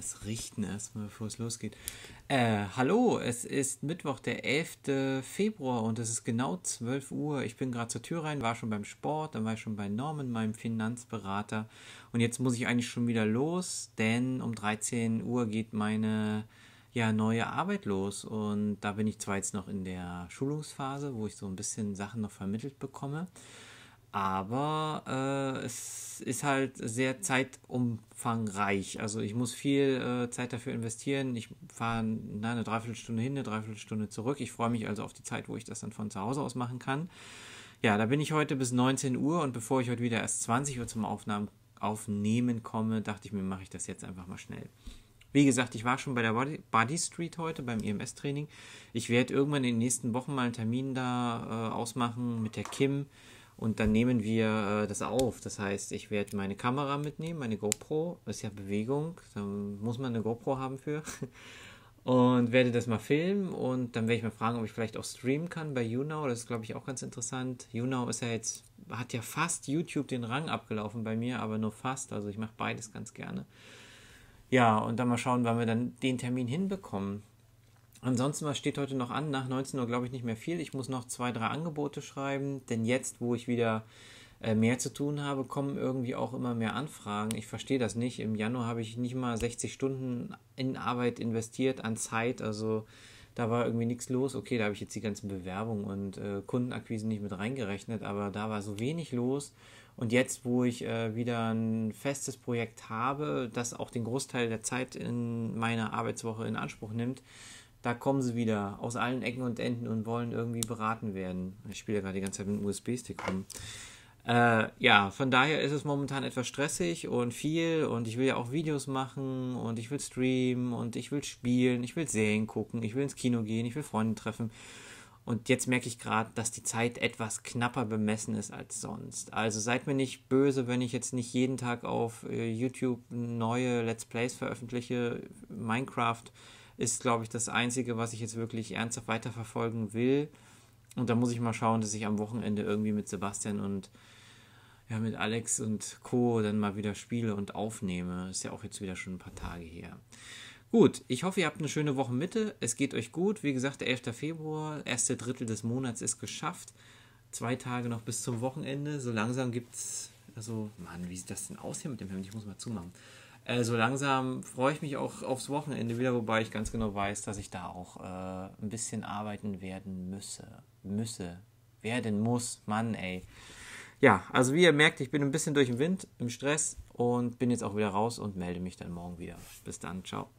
alles richten erstmal, bevor es losgeht. Äh, hallo, es ist Mittwoch, der 11. Februar und es ist genau 12 Uhr. Ich bin gerade zur Tür rein, war schon beim Sport, dann war ich schon bei Norman, meinem Finanzberater. Und jetzt muss ich eigentlich schon wieder los, denn um 13 Uhr geht meine ja, neue Arbeit los. Und da bin ich zwar jetzt noch in der Schulungsphase, wo ich so ein bisschen Sachen noch vermittelt bekomme aber äh, es ist halt sehr zeitumfangreich. Also ich muss viel äh, Zeit dafür investieren. Ich fahre eine Dreiviertelstunde hin, eine Dreiviertelstunde zurück. Ich freue mich also auf die Zeit, wo ich das dann von zu Hause aus machen kann. Ja, da bin ich heute bis 19 Uhr und bevor ich heute wieder erst 20 Uhr zum Aufnahmen, Aufnehmen komme, dachte ich mir, mache ich das jetzt einfach mal schnell. Wie gesagt, ich war schon bei der Body, Body Street heute beim EMS-Training. Ich werde irgendwann in den nächsten Wochen mal einen Termin da äh, ausmachen mit der Kim und dann nehmen wir äh, das auf. Das heißt, ich werde meine Kamera mitnehmen, meine GoPro, das ist ja Bewegung, dann muss man eine GoPro haben für. Und werde das mal filmen und dann werde ich mal fragen, ob ich vielleicht auch streamen kann bei YouNow. Das ist, glaube ich, auch ganz interessant. YouNow ist ja jetzt, hat ja fast YouTube den Rang abgelaufen bei mir, aber nur fast. Also ich mache beides ganz gerne. Ja, und dann mal schauen, wann wir dann den Termin hinbekommen. Ansonsten, was steht heute noch an? Nach 19 Uhr glaube ich nicht mehr viel. Ich muss noch zwei, drei Angebote schreiben, denn jetzt, wo ich wieder äh, mehr zu tun habe, kommen irgendwie auch immer mehr Anfragen. Ich verstehe das nicht. Im Januar habe ich nicht mal 60 Stunden in Arbeit investiert, an Zeit. Also da war irgendwie nichts los. Okay, da habe ich jetzt die ganzen Bewerbungen und äh, Kundenakquisen nicht mit reingerechnet, aber da war so wenig los. Und jetzt, wo ich äh, wieder ein festes Projekt habe, das auch den Großteil der Zeit in meiner Arbeitswoche in Anspruch nimmt, da kommen sie wieder aus allen Ecken und Enden und wollen irgendwie beraten werden. Ich spiele ja gerade die ganze Zeit mit einem USB-Stick rum. Äh, ja, von daher ist es momentan etwas stressig und viel und ich will ja auch Videos machen und ich will streamen und ich will spielen, ich will Serien gucken, ich will ins Kino gehen, ich will Freunde treffen. Und jetzt merke ich gerade, dass die Zeit etwas knapper bemessen ist als sonst. Also seid mir nicht böse, wenn ich jetzt nicht jeden Tag auf äh, YouTube neue Let's Plays veröffentliche, Minecraft ist, glaube ich, das Einzige, was ich jetzt wirklich ernsthaft weiterverfolgen will. Und da muss ich mal schauen, dass ich am Wochenende irgendwie mit Sebastian und ja, mit Alex und Co. dann mal wieder spiele und aufnehme. Ist ja auch jetzt wieder schon ein paar Tage her. Gut, ich hoffe, ihr habt eine schöne Woche Mitte. Es geht euch gut. Wie gesagt, der 11. Februar, erste Drittel des Monats ist geschafft. Zwei Tage noch bis zum Wochenende. So langsam gibt's. Also, Mann, wie sieht das denn aus hier mit dem Hemd? Ich muss mal zumachen äh, so langsam freue ich mich auch aufs Wochenende wieder, wobei ich ganz genau weiß, dass ich da auch äh, ein bisschen arbeiten werden müsse. Müsse. Werden muss. Mann, ey. Ja, also wie ihr merkt, ich bin ein bisschen durch den Wind, im Stress und bin jetzt auch wieder raus und melde mich dann morgen wieder. Bis dann, ciao.